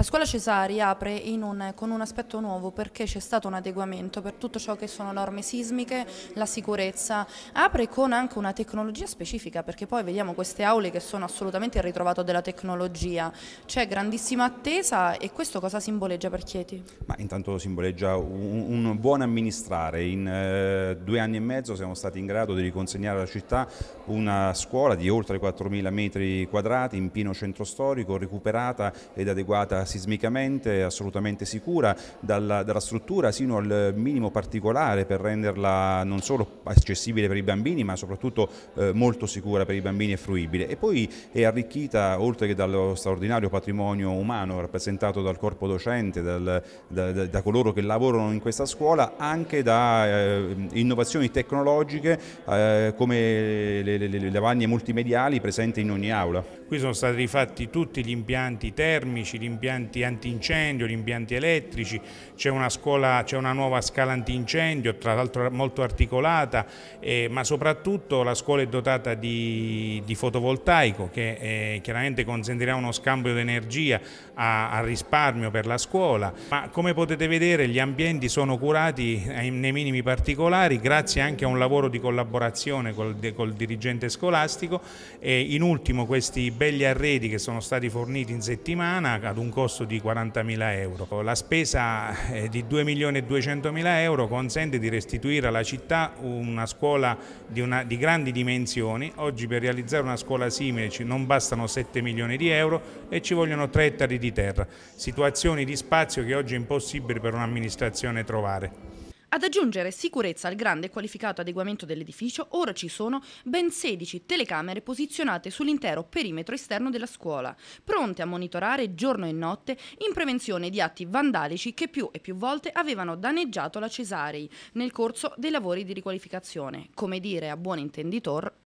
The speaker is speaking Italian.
La scuola Cesari apre un, con un aspetto nuovo perché c'è stato un adeguamento per tutto ciò che sono norme sismiche, la sicurezza, apre con anche una tecnologia specifica perché poi vediamo queste aule che sono assolutamente il ritrovato della tecnologia, c'è grandissima attesa e questo cosa simboleggia per Chieti? Ma intanto simboleggia un, un buon amministrare, in eh, due anni e mezzo siamo stati in grado di riconsegnare alla città una scuola di oltre 4.000 metri quadrati in pieno centro storico, recuperata ed adeguata sismicamente assolutamente sicura dalla, dalla, struttura sino al minimo particolare per renderla non solo accessibile per i bambini ma soprattutto eh, molto sicura per i bambini e fruibile e poi è arricchita oltre che dallo straordinario patrimonio umano rappresentato dal corpo docente, dal, da, da, da, coloro che lavorano in questa scuola anche da eh, innovazioni tecnologiche eh, come le, le, le lavagne multimediali presenti in ogni aula. Qui sono stati rifatti tutti gli impianti termici, gli impianti impianti antincendio, gli impianti elettrici, c'è una, una, nuova scala antincendio, tra l'altro molto articolata, eh, ma soprattutto la scuola è dotata di, di fotovoltaico che eh, chiaramente consentirà uno scambio di energia a risparmio per la scuola, ma come potete vedere gli ambienti sono curati eh, nei minimi particolari grazie anche a un lavoro di collaborazione col, col dirigente scolastico e in ultimo questi belli arredi che sono stati forniti in settimana ad un costo costo di 40.000 euro. La spesa eh, di 2.200.000 euro consente di restituire alla città una scuola di, una, di grandi dimensioni. Oggi per realizzare una scuola simile non bastano 7 milioni di euro e ci vogliono 3 ettari di terra, situazioni di spazio che oggi è impossibile per un'amministrazione trovare. Ad aggiungere sicurezza al grande e qualificato adeguamento dell'edificio, ora ci sono ben 16 telecamere posizionate sull'intero perimetro esterno della scuola, pronte a monitorare giorno e notte in prevenzione di atti vandalici che più e più volte avevano danneggiato la Cesarei nel corso dei lavori di riqualificazione. Come dire a buon intenditor,